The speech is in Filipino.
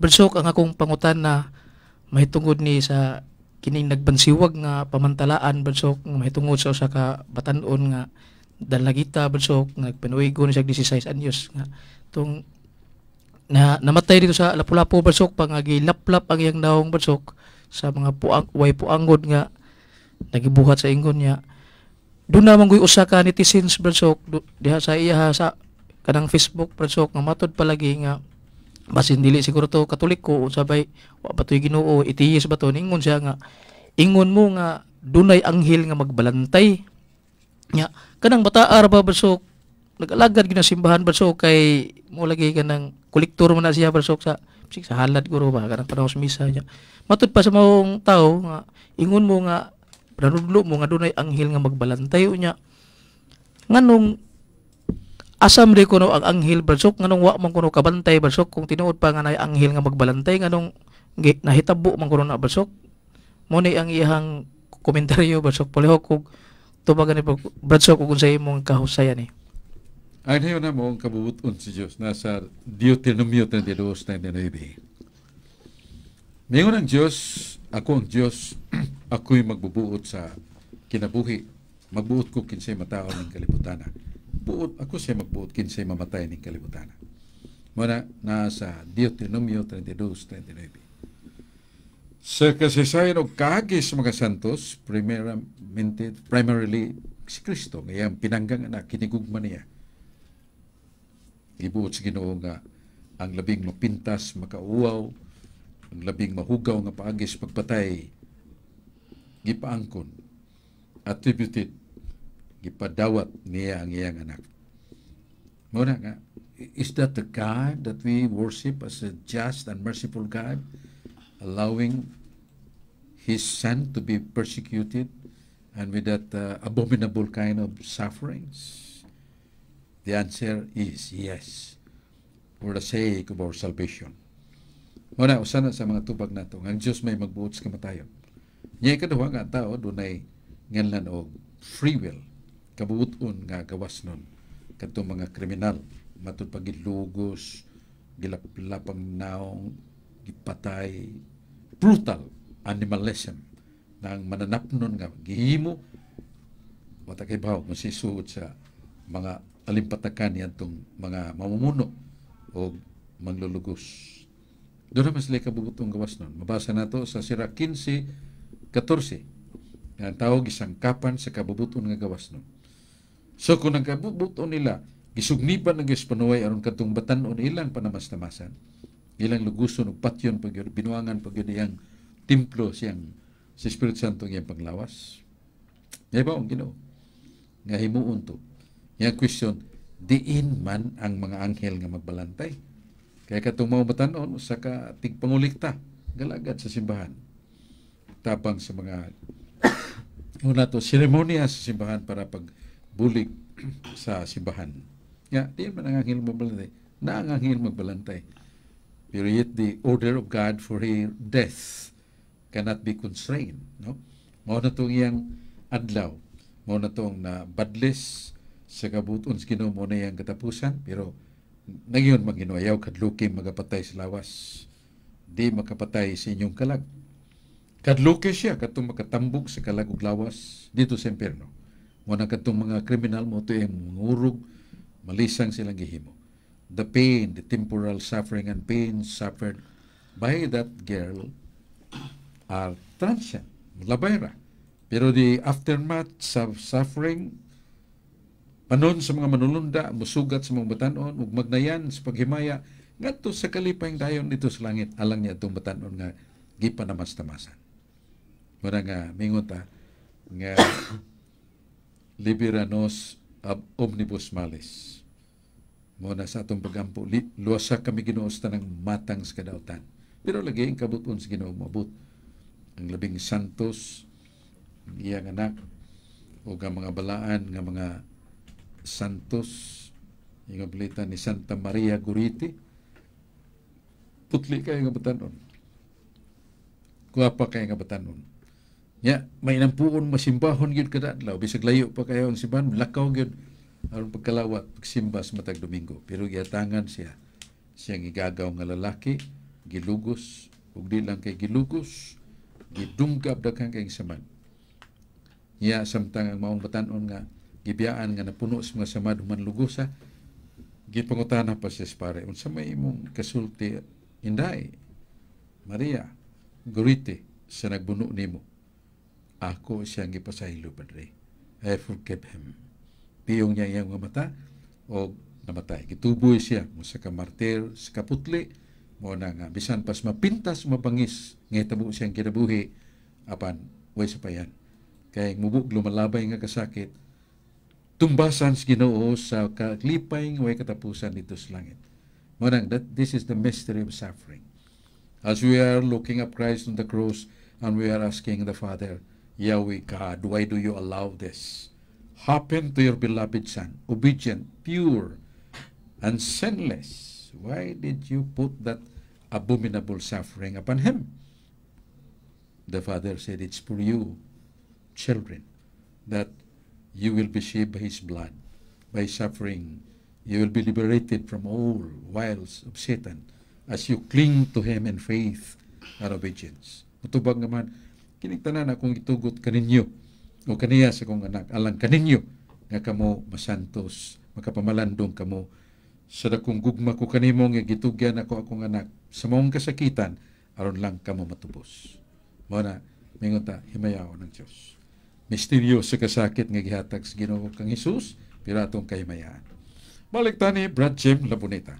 Bersok ang akong pangutan na mahitungod ni sa kining nagbansiwag nga pamantalaan bersok nga mahitungod sa usa ka batan-on nga dalagita bersok nga nagpanuigo ni sa 16 anyos nga tong na namatay dito sa Lapu-Lapu bersok pangagilaplap ang iyang daong bersok sa mga puang way puanggod nga nagibuhat sa ingon niya doon naman ko'y usa ka netizens bersok diha sa iya sa kanang Facebook bersok nga matod palagi nga basin dili siguro to katoliko sabay eh? wa ba to'y ginoo itiyes ba to ningon siya nga ingon mo nga dunay anghel nga magbalantay nya kanang bataar ba basok nagalagad gyud simbahan basok kay mo lagi kanang kolektor man na siya basok sa sig sa halad guro ba kanang panahon sa misa nya matud pa sa maong tao nga ingon mo nga nanudlo mo nga dunay anghel nga magbalantay nya nganong asam ri kuno ang anghel barsok nganong wa man kuno kabantay barsok kung tinuod pa nga nay anghel nga magbalantay nganong nahitabo man kuno na barsok mo ni ang iyang komentaryo barsok pareho kog tubagan ni barsok kung sa imong kahusayan ni eh. Ang hayo na mo ang kabubuton si Diyos nasa Deuteronomio 32:99. Mingon ang Diyos, ako ang Diyos, ako'y magbubuot sa kinabuhi. Magbuot ko kinsay mataon ng kalibutan buot ako siya magbuot kinsay mamatay ning kalibutan. Mo na nasa Deuteronomio 32:29. Sa kasaysayan og kaagi sa mga santos, primarily, primarily si Kristo nga ang pinanggang anak kinigugma niya. Gibuot sa Ginoo nga ang labing mapintas, makauaw, ang labing mahugaw nga paagis pagpatay gipaangkon attributed gipadawat niya ang iyang anak. Muna nga, is that the God that we worship as a just and merciful God, allowing His Son to be persecuted and with that uh, abominable kind of sufferings? The answer is yes, for the sake of our salvation. Muna, usana sa mga tubag nato, ang Diyos may magbuot sa kamatayon. Niya ikaduha nga tao, dunay nganlan o free will kabubuton nga gawas nun kadto mga kriminal matud pagilugos gilaplapang naong gipatay brutal animalism nang nun nga gihimo matakabaw mo sisuod sa mga alimpatakan tong mga mamumuno o manglulugos. Doon mas lika bubutong gawas nun. Mabasa na to sa sira 15, 14. Ang tawag isang kapan sa kabubuton nga gawas nun. So kung nagkabubuto nila, gisugnipan ng Panuway aron katong batanon ilang panamastamasan, ilang luguson ug patyon pag binuangan pag templo siyang si Espiritu Santo nga panglawas. Ngay ba ang Ginoo? Nga himuon to. Yang question, diin man ang mga anghel nga magbalantay. Kaya katong mao batanon sa ka tigpangulikta galagad sa simbahan. Tabang sa mga una to seremonya sa simbahan para pag bulig sa sibahan. Nga, di man nangangil magbalantay. Nangangil magbalantay. Pero yet the order of God for her death cannot be constrained. No? Mao na itong iyang adlaw. Mao na itong na badless sa kabuton sa Ginoo mo na iyang katapusan. Pero ngayon maginoayaw kadlukim magapatay sa lawas. Di makapatay sa inyong kalag. Kadluki siya katong makatambok sa kalag ug lawas dito sa impierno mo na katong mga kriminal mo to ang mangurog malisang silang gihimo. The pain, the temporal suffering and pain suffered by that girl are transient, labay ra. Pero the aftermath sa suffering, panon sa mga manulunda, musugat sa mga batanon, ug magnayan sa paghimaya, ngadto sa kalipayng dayon dito sa langit, alang niya itong batanon nga gipanamas-tamasan. Muna nga, mingon ta, nga liberanos ab omnibus malis. Muna sa atong pagampo, luwasa kami ginuos tanang matang sa kadautan. Pero lagi ang kabuton sa Ginoo mabot. Ang labing santos, iyang anak, o ang mga balaan nga mga santos, yung palitan ni Santa Maria Guriti, putli kayo nga batanon. Kuha pa kayo nga batanon Ya, mai nampu un masimbah hon gitu kata lah. Bisa kelayuk pakai orang simbah melakau gitu. Harun pekelawat simbah sematak domingo. Biru gaya tangan sia. Sia ngigagau ngelelaki. Gilugus. Ugdi langkai gilugus. Gidungkap dakan kain seman. Ya, samtang ang maung batan on nga. Gibiaan nga napuno semua sama duman lugus ha. Ah. Gipangutahan apa sia separe. Un sama imong kesulti indai. Maria. Gurite. Senag bunuk nimo. Ako siyang gipasahilo, Padre. I forgive him. Piyong niya iyang mga mata o namatay. Gituboy siya mo sa kamartir, sa kaputli, mo na nga, bisan pas mapintas, mapangis, ngitabo siyang kinabuhi, apan, way sa payan. Kaya mubog lumalabay nga kasakit, tumbasan sa ginoo sa kalipay nga way katapusan dito sa langit. Manang, that this is the mystery of suffering. As we are looking up Christ on the cross and we are asking the Father, Yahweh God, why do you allow this? Happen to your beloved son, obedient, pure, and sinless. Why did you put that abominable suffering upon him? The father said, It's for you, children, that you will be saved by his blood. By suffering, you will be liberated from all wiles of Satan as you cling to him in faith and obedience. Matubag naman, kining tanan akong itugot kaninyo o kaniya sa kong anak alang kaninyo nga kamo masantos makapamalandong kamo sa dakong gugma ko kanimo nga gitugyan ako akong anak sa mong kasakitan aron lang kamo matubos mo na mingon ta himayaw ng Dios misteryo sa kasakit nga gihatag sa Ginoo kang Hesus pero atong kahimayaan balik tani Brad Jim Laboneta